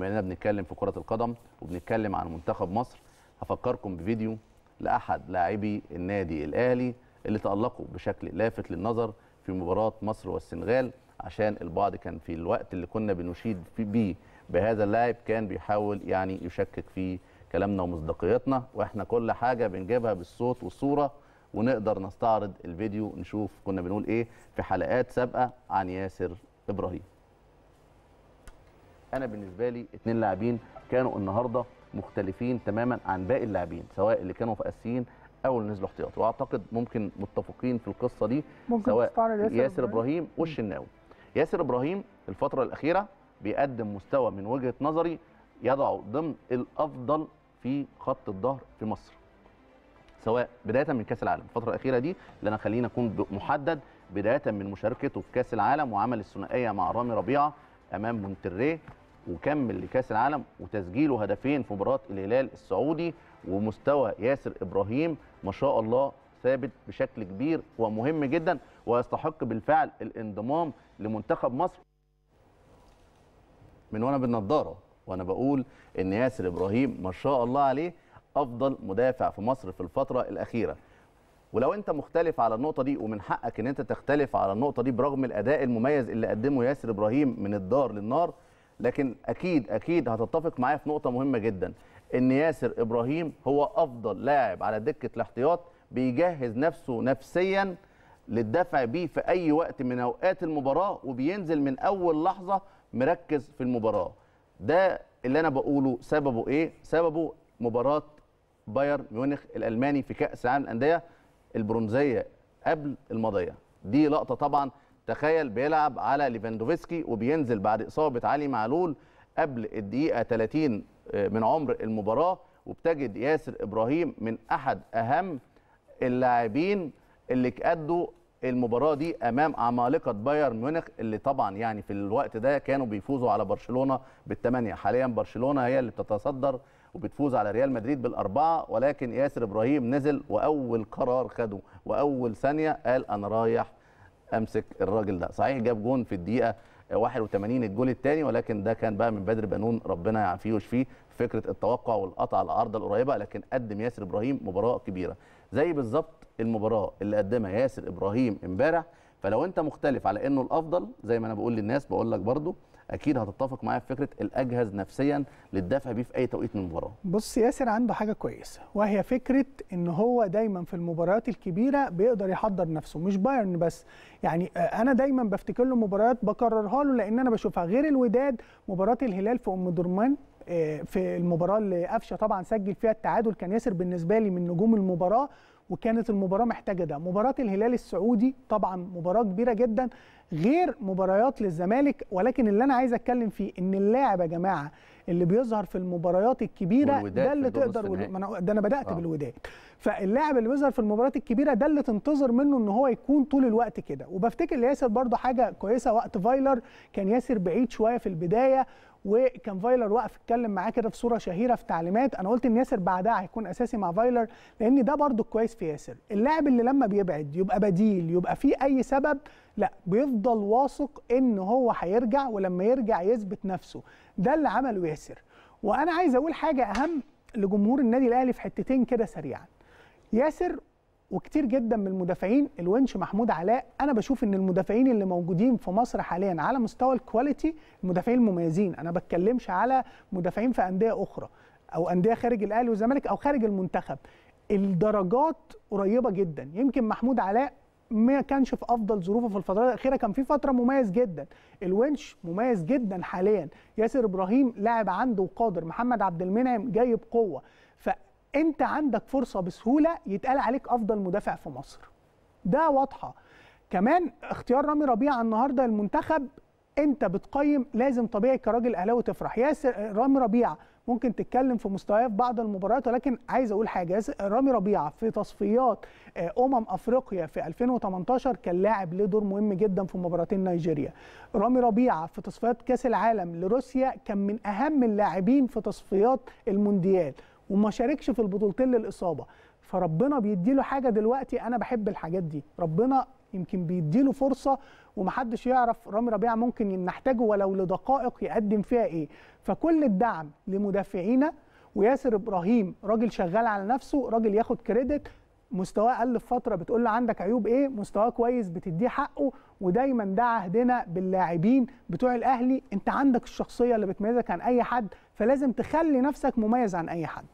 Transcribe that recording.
بما اننا بنتكلم في كره القدم وبنتكلم عن منتخب مصر هفكركم بفيديو لاحد لاعبي النادي الاهلي اللي تالقوا بشكل لافت للنظر في مباراه مصر والسنغال عشان البعض كان في الوقت اللي كنا بنشيد بيه بهذا اللاعب كان بيحاول يعني يشكك في كلامنا ومصداقيتنا واحنا كل حاجه بنجيبها بالصوت والصوره ونقدر نستعرض الفيديو نشوف كنا بنقول ايه في حلقات سابقه عن ياسر ابراهيم انا بالنسبه لي اثنين لاعبين كانوا النهارده مختلفين تماما عن باقي اللاعبين سواء اللي كانوا في اساسيين او اللي نزلوا احتياطي واعتقد ممكن متفقين في القصه دي ممكن سواء ياسر, ياسر ابراهيم والشناوي ياسر ابراهيم الفتره الاخيره بيقدم مستوى من وجهه نظري يضعه ضمن الافضل في خط الظهر في مصر سواء بدايه من كاس العالم الفتره الاخيره دي لان خلينا اكون محدد بدايه من مشاركته في كاس العالم وعمل الثنائيه مع رامي ربيعه امام مونتريه وكمل لكاس العالم وتسجيله هدفين في مباراه الهلال السعودي ومستوى ياسر ابراهيم ما شاء الله ثابت بشكل كبير ومهم جدا ويستحق بالفعل الانضمام لمنتخب مصر من وانا بالنضاره وانا بقول ان ياسر ابراهيم ما شاء الله عليه افضل مدافع في مصر في الفتره الاخيره ولو انت مختلف على النقطه دي ومن حقك ان انت تختلف على النقطه دي برغم الاداء المميز اللي قدمه ياسر ابراهيم من الدار للنار لكن اكيد اكيد هتتفق معايا في نقطه مهمه جدا ان ياسر ابراهيم هو افضل لاعب على دكه الاحتياط بيجهز نفسه نفسيا للدفع بيه في اي وقت من اوقات المباراه وبينزل من اول لحظه مركز في المباراه ده اللي انا بقوله سببه ايه سببه مباراه بايرن ميونخ الالماني في كاس العالم للانديه البرونزيه قبل الماضيه دي لقطه طبعا تخيل بيلعب على ليفاندوفسكي وبينزل بعد اصابه علي معلول قبل الدقيقه 30 آه، من عمر المباراه وبتجد ياسر ابراهيم من احد اهم اللاعبين اللي كادوا المباراه دي امام عمالقه بايرن ميونخ اللي طبعا يعني في الوقت ده كانوا بيفوزوا على برشلونه بالثمانيه حاليا برشلونه هي اللي بتتصدر وبتفوز على ريال مدريد بالاربعه ولكن ياسر ابراهيم نزل واول قرار خده واول ثانيه قال انا رايح امسك الراجل ده صحيح جاب جون في الدقيقه 81 الجول الثاني ولكن ده كان بقى من بدر بنون ربنا يعافيه ويشفيه فكره التوقع والقطع على العارضه القريبه لكن قدم ياسر ابراهيم مباراه كبيره زي بالظبط المباراه اللي قدمها ياسر ابراهيم امبارح فلو انت مختلف على انه الافضل زي ما انا بقول للناس بقول لك برضو اكيد هتتفق معايا في فكره الاجهز نفسيا للدفع بيه في اي توقيت من المباراه بص ياسر عنده حاجه كويسه وهي فكره ان هو دايما في المباريات الكبيره بيقدر يحضر نفسه مش بايرن بس يعني آه، انا دايما بفتكر له مباريات بكررها له لان انا بشوفها غير الوداد مباراه الهلال في ام درمان آه، في المباراه اللي قفشه طبعا سجل فيها التعادل كان ياسر بالنسبه لي من نجوم المباراه وكانت المباراه محتاجه ده مباراه الهلال السعودي طبعا مباراه كبيره جدا غير مباريات للزمالك ولكن اللي انا عايز اتكلم فيه ان اللاعب يا جماعه اللي بيظهر في المباريات الكبيره ده اللي تقدر ما انا ده انا بدات آه. بالوداد فاللاعب اللي بيظهر في المباريات الكبيره ده اللي تنتظر منه ان هو يكون طول الوقت كده وبفتكر ياسر برده حاجه كويسه وقت فايلر كان ياسر بعيد شويه في البدايه وكان فايلر واقف اتكلم معاه كده في صوره شهيره في تعليمات انا قلت ان ياسر بعدها هيكون اساسي مع فايلر لان ده برده كويس في ياسر اللاعب اللي لما بيبعد يبقى بديل يبقى في اي سبب لا بيفضل واثق ان هو هيرجع ولما يرجع يثبت نفسه ده اللي عمله ياسر وانا عايز اقول حاجه اهم لجمهور النادي الاهلي في حتتين كده سريعا ياسر وكتير جدا من المدافعين الونش محمود علاء انا بشوف ان المدافعين اللي موجودين في مصر حاليا على مستوى الكواليتي المدافعين المميزين انا بتكلمش على مدافعين في انديه اخرى او انديه خارج الاهلي والزمالك او خارج المنتخب الدرجات قريبه جدا يمكن محمود علاء ما كانش في افضل ظروفه في الفترات الاخيره كان في فتره مميز جدا الونش مميز جدا حاليا ياسر ابراهيم لاعب عنده وقادر محمد عبد المنعم جاي بقوه فانت عندك فرصه بسهوله يتقال عليك افضل مدافع في مصر ده واضحه كمان اختيار رامي ربيعه النهارده المنتخب انت بتقيم لازم طبيعي كراجل اهلاوي تفرح ياسر آه، رامي ربيعه ممكن تتكلم في مستواه في بعض المباريات ولكن عايز اقول حاجه آه، رامي ربيعه في تصفيات آه، امم افريقيا في 2018 كان لاعب له دور مهم جدا في مباراتين نيجيريا رامي ربيعه في تصفيات كاس العالم لروسيا كان من اهم اللاعبين في تصفيات المونديال وما شاركش في البطولتين للاصابه فربنا بيديله حاجه دلوقتي انا بحب الحاجات دي ربنا يمكن بيديله فرصه ومحدش يعرف رامي ربيعه ممكن نحتاجه ولو لدقائق يقدم فيها ايه فكل الدعم لمدافعينا وياسر ابراهيم راجل شغال على نفسه راجل ياخد كريدت مستواه قل في فتره بتقول له عندك عيوب ايه مستواه كويس بتديه حقه ودايما ده عهدنا باللاعبين بتوع الاهلي انت عندك الشخصيه اللي بتميزك عن اي حد فلازم تخلي نفسك مميز عن اي حد